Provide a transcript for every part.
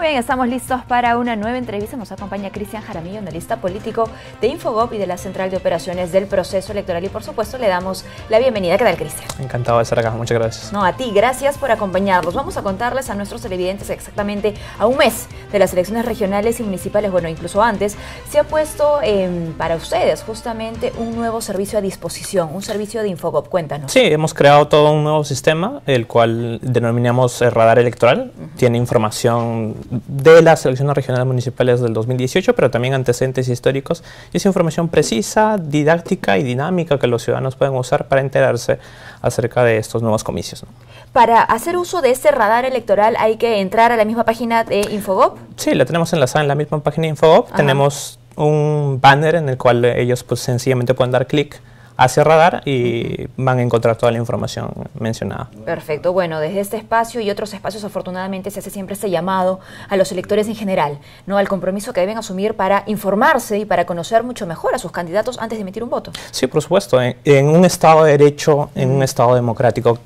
Muy bien, estamos listos para una nueva entrevista. Nos acompaña Cristian Jaramillo, analista político de Infogop y de la Central de Operaciones del Proceso Electoral. Y por supuesto, le damos la bienvenida. ¿Qué tal, Cristian? Encantado de estar acá. Muchas gracias. No, a ti, gracias por acompañarnos. Vamos a contarles a nuestros televidentes exactamente a un mes de las elecciones regionales y municipales, bueno, incluso antes, se ha puesto em, para ustedes justamente un nuevo servicio a disposición, un servicio de Infogop. Cuéntanos. Sí, hemos creado todo un nuevo sistema, el cual denominamos el radar electoral. Tiene información de las elecciones regionales municipales del 2018, pero también antecedentes históricos. Y es información precisa, didáctica y dinámica que los ciudadanos pueden usar para enterarse acerca de estos nuevos comicios. Para hacer uso de este radar electoral hay que entrar a la misma página de InfoGob? Sí, la tenemos enlazada en la misma página de Infogop. Tenemos un banner en el cual ellos pues sencillamente pueden dar clic hacia radar y van a encontrar toda la información mencionada. Perfecto. Bueno, desde este espacio y otros espacios afortunadamente se hace siempre ese llamado a los electores en general, ¿no? Al compromiso que deben asumir para informarse y para conocer mucho mejor a sus candidatos antes de emitir un voto. Sí, por supuesto. En, un Estado de Derecho, en un Estado democrático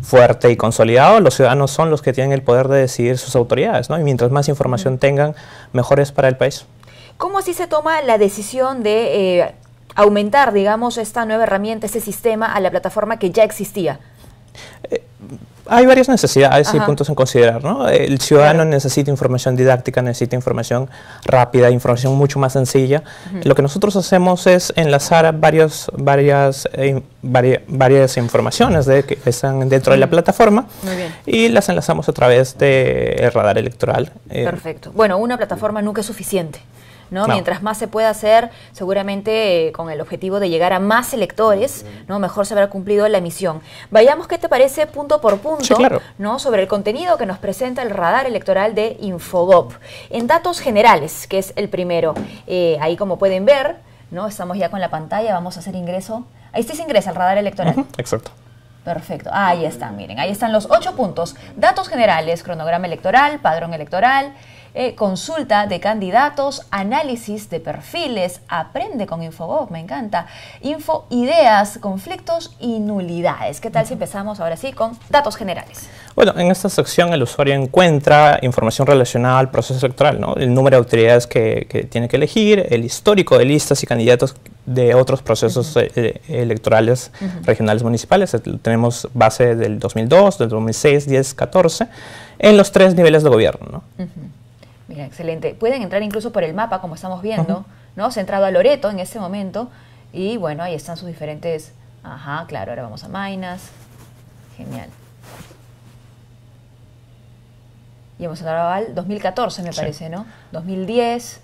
fuerte y consolidado, los ciudadanos son los que tienen el poder de decidir sus autoridades, ¿no? Y mientras más información tengan, mejores para el país. ¿Cómo así se toma la decisión de eh, aumentar, digamos, esta nueva herramienta, este sistema a la plataforma que ya existía? Eh, hay varias necesidades y puntos en considerar. ¿no? El ciudadano necesita información didáctica, necesita información rápida, información mucho más sencilla. Lo que nosotros hacemos es enlazar varias, eh, varias informaciones de, que están dentro de la plataforma y las enlazamos a través del de radar electoral. Eh. Perfecto. Bueno, una plataforma nunca es suficiente. ¿no? Mientras más se pueda hacer, seguramente eh, con el objetivo de llegar a más electores, ¿no? Mejor se habrá cumplido la misión. Vayamos, ¿qué te parece punto por punto, ¿no? Sobre el contenido que nos presenta el radar electoral de Infobob? En datos generales, que es el primero, eh, ahí como pueden ver, ¿no? Estamos ya con la pantalla, vamos a hacer ingreso. Ahí sí se ingresa el radar electoral. exacto. Perfecto. Ahí están, miren, ahí están los ocho puntos. Datos generales, cronograma electoral, padrón electoral, eh, consulta de candidatos, análisis de perfiles, aprende con Infobob, me encanta, info, ideas, conflictos y nulidades. ¿Qué tal si empezamos ahora sí con datos generales? Bueno, en esta sección el usuario encuentra información relacionada al proceso electoral, ¿no? el número de autoridades que, tiene que elegir, el histórico de listas y candidatos de otros procesos eh, eh, electorales regionales municipales. Tenemos base del 2002, del 2006, 10, 14, en los tres niveles de gobierno. ¿no? Mira, excelente. Pueden entrar incluso por el mapa, como estamos viendo, Se ha entrado a Loreto en este momento. Y bueno, ahí están sus diferentes... Ajá, claro, ahora vamos a Mainas. Genial. Y hemos entrado al 2014, me parece, ¿no? 2010.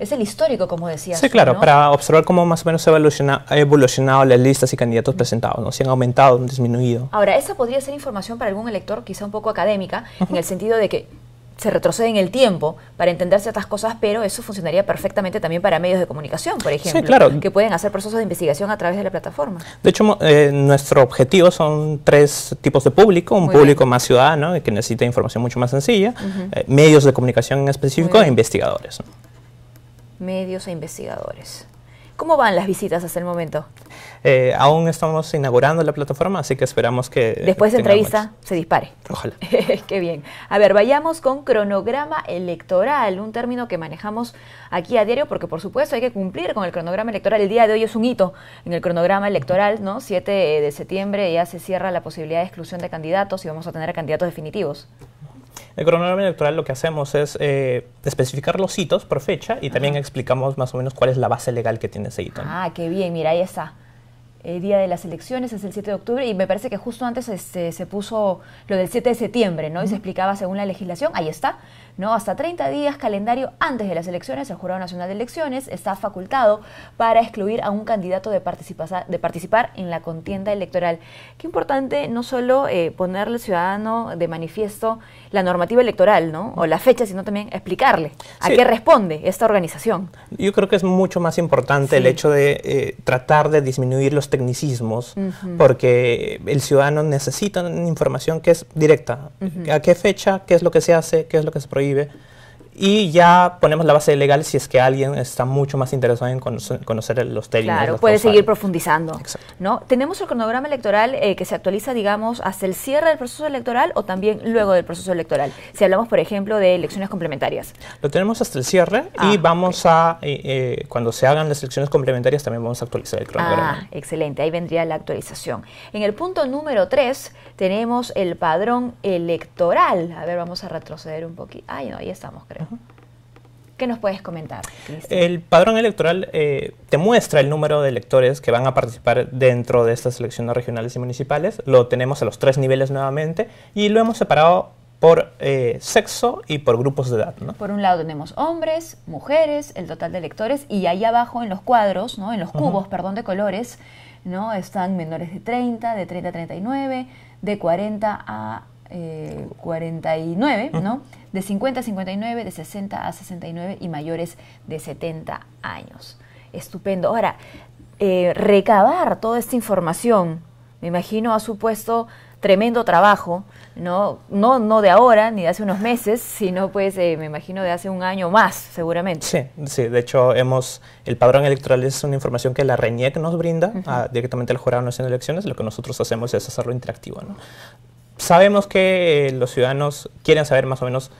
Es el histórico, como decías. Sí, claro, para observar cómo más o menos se evolucionado, ha evolucionado las listas y candidatos presentados, ¿no? Si han aumentado, o disminuido. Ahora, esa podría ser información para algún elector quizá un poco académica, en el sentido de que se retrocede en el tiempo para entender ciertas cosas, pero eso funcionaría perfectamente también para medios de comunicación, por ejemplo, que pueden hacer procesos de investigación a través de la plataforma. De hecho, eh, nuestro objetivo son tres tipos de público, un público más ciudadano, que necesita información mucho más sencilla, eh, medios de comunicación en específico e investigadores. Medios e investigadores. ¿Cómo van las visitas hasta el momento? Eh, aún estamos inaugurando la plataforma, así que esperamos que... Después de entrevista se dispare. Ojalá. Qué bien. A ver, vayamos con cronograma electoral, un término que manejamos aquí a diario porque por supuesto hay que cumplir con el cronograma electoral. El día de hoy es un hito en el cronograma electoral, ¿no? 7 de septiembre ya se cierra la posibilidad de exclusión de candidatos y vamos a tener candidatos definitivos. El cronograma electoral lo que hacemos es eh, especificar los hitos por fecha y también explicamos más o menos cuál es la base legal que tiene ese hito. Ah, qué bien, mira, ahí está. El día de las elecciones es el 7 de octubre y me parece que justo antes este, se puso lo del 7 de septiembre, ¿no? Y se explicaba según la legislación, ahí está. ¿no? Hasta 30 días calendario antes de las elecciones, el Jurado Nacional de Elecciones está facultado para excluir a un candidato de, de participar en la contienda electoral. Qué importante no solo eh, ponerle al ciudadano de manifiesto la normativa electoral, ¿no? O la fecha, sino también explicarle a qué responde esta organización. Yo creo que es mucho más importante el hecho de eh, tratar de disminuir los tecnicismos, porque el ciudadano necesita información que es directa. ¿A qué fecha? ¿Qué es lo que se hace? ¿Qué es lo que se prohíbe करीब है Y ya ponemos la base legal si es que alguien está mucho más interesado en conocer, los términos. Claro, puede seguir profundizando. ¿no? ¿Tenemos el cronograma electoral eh, que se actualiza, digamos, hasta el cierre del proceso electoral o también luego del proceso electoral? Si hablamos, por ejemplo, de elecciones complementarias. Lo tenemos hasta el cierre ah, y vamos a, eh, eh, cuando se hagan las elecciones complementarias, también vamos a actualizar el cronograma. Ah, excelente, ahí vendría la actualización. En el punto número 3 tenemos el padrón electoral. A ver, vamos a retroceder un poquito. Ay, no, ahí estamos, creo. ¿Qué nos puedes comentar? El padrón electoral eh, te muestra el número de electores que van a participar dentro de estas elecciones regionales y municipales. Lo tenemos a los tres niveles nuevamente y lo hemos separado por eh, sexo y por grupos de edad. Por un lado tenemos hombres, mujeres, el total de electores y ahí abajo en los cuadros, ¿no? en los cubos, perdón, de colores, ¿no? están menores de 30, de 30 a 39, de 40 a 49, ¿no? De 50 a 59, de 60 a 69 y mayores de 70 años. Estupendo. Ahora, eh, recabar toda esta información, me imagino, ha supuesto tremendo trabajo, ¿no? No, no de ahora, ni de hace unos meses, sino pues eh, me imagino de hace un año más, seguramente. Sí, sí, de hecho hemos, el padrón electoral es una información que la RENIEC nos brinda directamente al Jurado Nacional de Elecciones, lo que nosotros hacemos es hacerlo interactivo, ¿no? Sabemos que eh, los ciudadanos quieren saber más o menos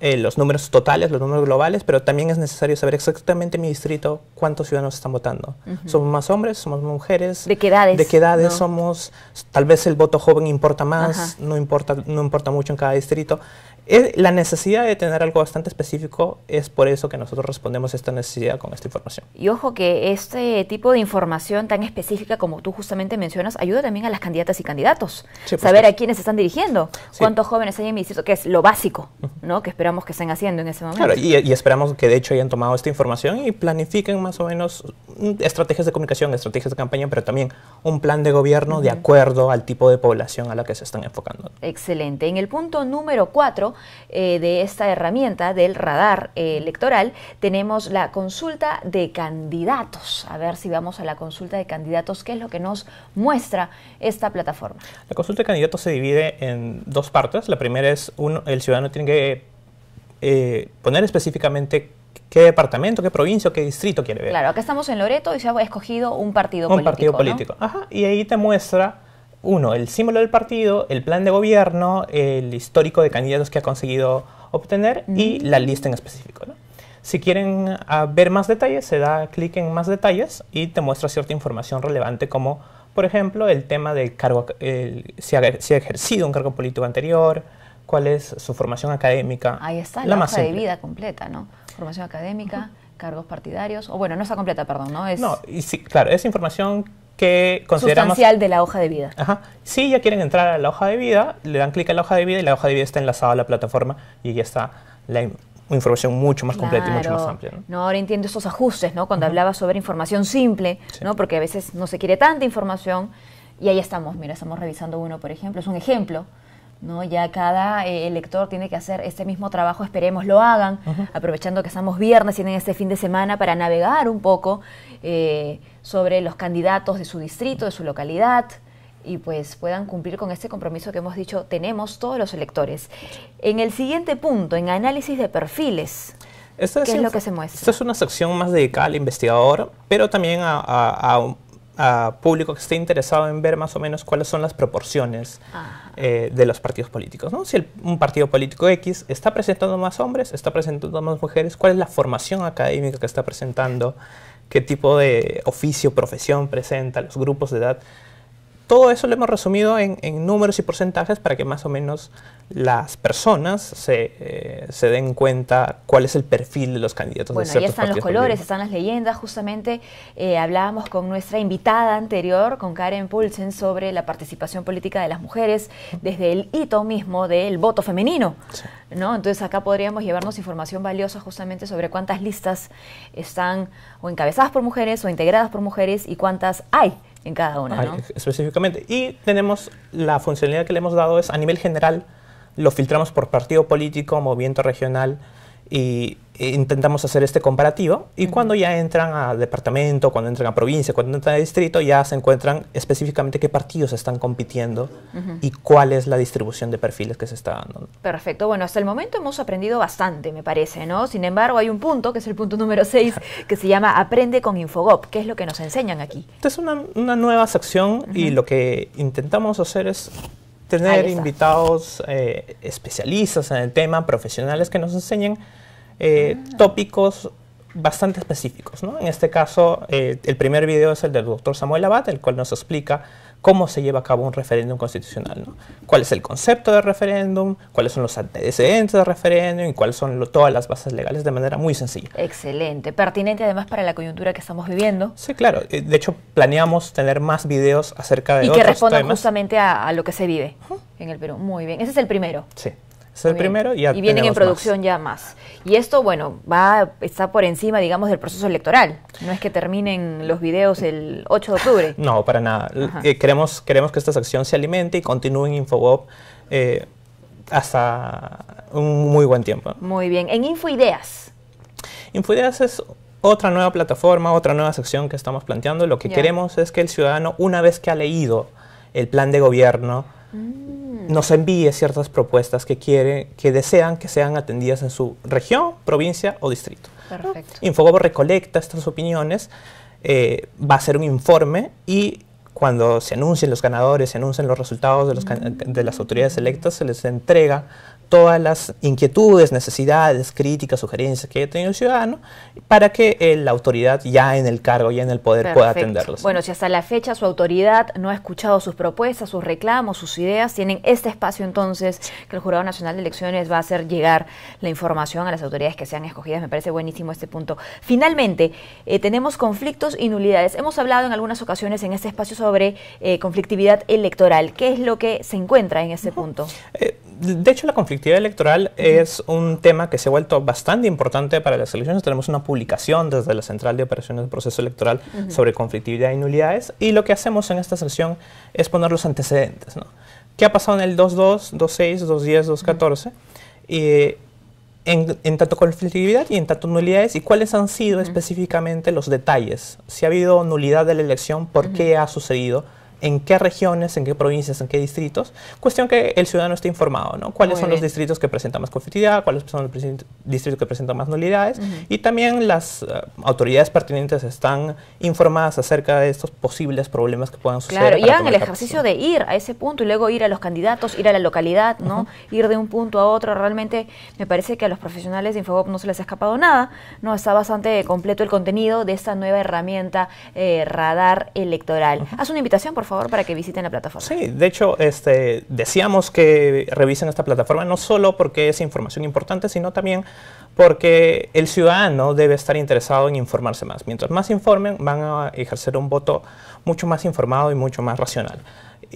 eh, los números totales, los números globales, pero también es necesario saber exactamente en mi distrito cuántos ciudadanos están votando. ¿Somos más hombres? ¿Somos mujeres? ¿De qué edades? ¿De qué edades somos? Tal vez el voto joven importa más, no importa, no importa mucho en cada distrito la necesidad de tener algo bastante específico es por eso que nosotros respondemos a esta necesidad con esta información. Y ojo que este tipo de información tan específica como tú justamente mencionas ayuda también a las candidatas y candidatos. Saber a quiénes se están dirigiendo, cuántos jóvenes hay en mi distrito, que es lo básico, ¿no? Que esperamos que estén haciendo en ese momento. y, esperamos que de hecho hayan tomado esta información y planifiquen más o menos mm, estrategias de comunicación, estrategias de campaña, pero también un plan de gobierno de acuerdo al tipo de población a la que se están enfocando. Excelente. En el punto número cuatro, eh, de esta herramienta del radar eh, electoral, tenemos la consulta de candidatos. A ver si vamos a la consulta de candidatos, qué es lo que nos muestra esta plataforma. La consulta de candidatos se divide en dos partes. La primera es uno, el ciudadano tiene que eh, poner específicamente qué departamento, qué provincia, qué distrito quiere ver. Claro, acá estamos en Loreto y se ha escogido un partido político. Un partido político. Ajá, y ahí te muestra uno, El símbolo del partido, el plan de gobierno, el histórico de candidatos que ha conseguido obtener y la lista en específico. ¿no? Si quieren ah, ver más detalles, se da clic en más detalles y te muestra cierta información relevante como, por ejemplo, el tema de cargo, si, ha, ejercido un cargo político anterior, cuál es su formación académica. Ahí está, la, la hoja de vida completa, ¿no? Formación académica. cargos partidarios, o bueno, no está completa, perdón, ¿no? Es... No, y sí, claro, es información que consideramos... Sustancial de la hoja de vida. Ajá. Si ya quieren entrar a la hoja de vida, le dan clic a la hoja de vida y la hoja de vida está enlazada a la plataforma y ya está la información mucho más completa y mucho más amplia. ¿no? ahora entiendo esos ajustes, ¿no? Cuando hablaba sobre información simple, ¿no? Porque a veces no se quiere tanta información y ahí estamos, mira, estamos revisando uno, por ejemplo, es un ejemplo ¿no? Ya cada eh, elector tiene que hacer este mismo trabajo, esperemos lo hagan, aprovechando que estamos viernes, tienen este fin de semana para navegar un poco eh, sobre los candidatos de su distrito, de su localidad, y pues puedan cumplir con este compromiso que hemos dicho tenemos todos los electores. En el siguiente punto, en análisis de perfiles. ¿Qué es, lo que se muestra? Esta es una sección más dedicada al investigador, pero también a, un a a público que esté interesado en ver más o menos cuáles son las proporciones ah. eh, de los partidos políticos. ¿no? Si un partido político X está presentando más hombres, está presentando más mujeres, cuál es la formación académica que está presentando, qué tipo de oficio, profesión presenta, los grupos de edad todo eso lo hemos resumido en, números y porcentajes para que más o menos las personas se, eh, den cuenta cuál es el perfil de los candidatos. Bueno, ahí están los colores, están las leyendas. Justamente eh, hablábamos con nuestra invitada anterior, con Karen Pulsen, sobre la participación política de las mujeres desde el hito mismo del voto femenino. ¿no? Entonces acá podríamos llevarnos información valiosa justamente sobre cuántas listas están o encabezadas por mujeres o integradas por mujeres y cuántas hay en cada una. Específicamente. Y tenemos la funcionalidad que le hemos dado es a nivel general, lo filtramos por partido político, movimiento regional, y intentamos hacer este comparativo y cuando ya entran a departamento, cuando entran a provincia, cuando entran a distrito, ya se encuentran específicamente qué partidos están compitiendo y cuál es la distribución de perfiles que se está dando. Perfecto, bueno, hasta el momento hemos aprendido bastante, me parece, ¿no? Sin embargo, hay un punto, que es el punto número 6, que se llama Aprende con Infogop, ¿qué es lo que nos enseñan aquí? esto es una, una nueva sección y lo que intentamos hacer es tener invitados eh, especialistas en el tema, profesionales que nos enseñen eh, ah. tópicos bastante específicos. En este caso, eh, el primer video es el del doctor Samuel Abad, el cual nos explica cómo se lleva a cabo un referéndum constitucional, ¿no? cuál es el concepto de referéndum, cuáles son los antecedentes de referéndum y cuáles son todas las bases legales de manera muy sencilla. Excelente, pertinente además para la coyuntura que estamos viviendo. Sí, claro. Eh, de hecho, planeamos tener más videos acerca de... Y que respondan justamente a, lo que se vive en el Perú. Muy bien, ese es el primero. Sí. Es el primero y, y vienen en producción ya más. Y esto, bueno, va está por encima, digamos, del proceso electoral. No es que terminen los videos el 8 de octubre. No, para nada. Eh, queremos, queremos que esta sección se alimente y continúe en InfoWeb eh, hasta un muy buen tiempo. Muy bien. En InfoIdeas. InfoIdeas es otra nueva plataforma, otra nueva sección que estamos planteando. Lo que queremos es que el ciudadano, una vez que ha leído el plan de gobierno, mm nos envíe ciertas propuestas que que desean que sean atendidas en su región, provincia o distrito. Perfecto. recolecta estas opiniones, eh, va a hacer un informe y cuando se anuncien los ganadores, se anuncian los resultados de, las autoridades electas, se les entrega todas las inquietudes, necesidades, críticas, sugerencias que haya tenido el ciudadano para que eh, la autoridad ya en el cargo, ya en el poder pueda atenderlos. Bueno, si hasta la fecha su autoridad no ha escuchado sus propuestas, sus reclamos, sus ideas, tienen este espacio entonces que el Jurado Nacional de Elecciones va a hacer llegar la información a las autoridades que sean escogidas. Me parece buenísimo este punto. Finalmente, eh, tenemos conflictos y nulidades. Hemos hablado en algunas ocasiones en este espacio sobre sobre eh, conflictividad electoral. ¿Qué es lo que se encuentra en ese punto? Eh, de hecho, la conflictividad electoral es un tema que se ha vuelto bastante importante para las elecciones. Tenemos una publicación desde la Central de Operaciones del Proceso Electoral sobre conflictividad y nulidades y lo que hacemos en esta sesión es poner los antecedentes. ¿no? ¿Qué ha pasado en el 2.2, 2.6, 2.10, 2.14? en, tanto conflictividad y en tanto nulidades y cuáles han sido específicamente los detalles. Si ha habido nulidad de la elección, por qué ha sucedido, en qué regiones, en qué provincias, en qué distritos, cuestión que el ciudadano esté informado, ¿no? ¿Cuáles son los distritos que presentan más conflictividad? ¿Cuáles son los distritos que presentan más nulidades? Y también las eh, autoridades pertinentes están informadas acerca de estos posibles problemas que puedan suceder. Claro, y hagan el ejercicio de ir a ese punto y luego ir a los candidatos, ir a la localidad, ¿no? Ir de un punto a otro. Realmente me parece que a los profesionales de Infobop no se les ha escapado nada, ¿no? Está bastante completo el contenido de esta nueva herramienta eh, radar electoral. Haz una invitación, por favor para que visiten la plataforma. Sí, de hecho, este, decíamos que revisen esta plataforma no solo porque es información importante, sino también porque el ciudadano debe estar interesado en informarse más. Mientras más informen, van a ejercer un voto mucho más informado y mucho más racional.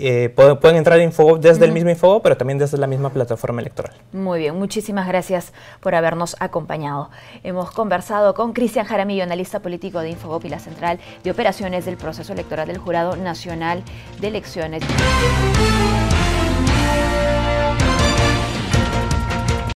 Eh, pueden, entrar Info, desde el mismo Info, pero también desde la misma plataforma electoral. Muy bien, muchísimas gracias por habernos acompañado. Hemos conversado con Cristian Jaramillo, analista político de Infogop y la Central de Operaciones del Proceso Electoral del Jurado Nacional de Elecciones.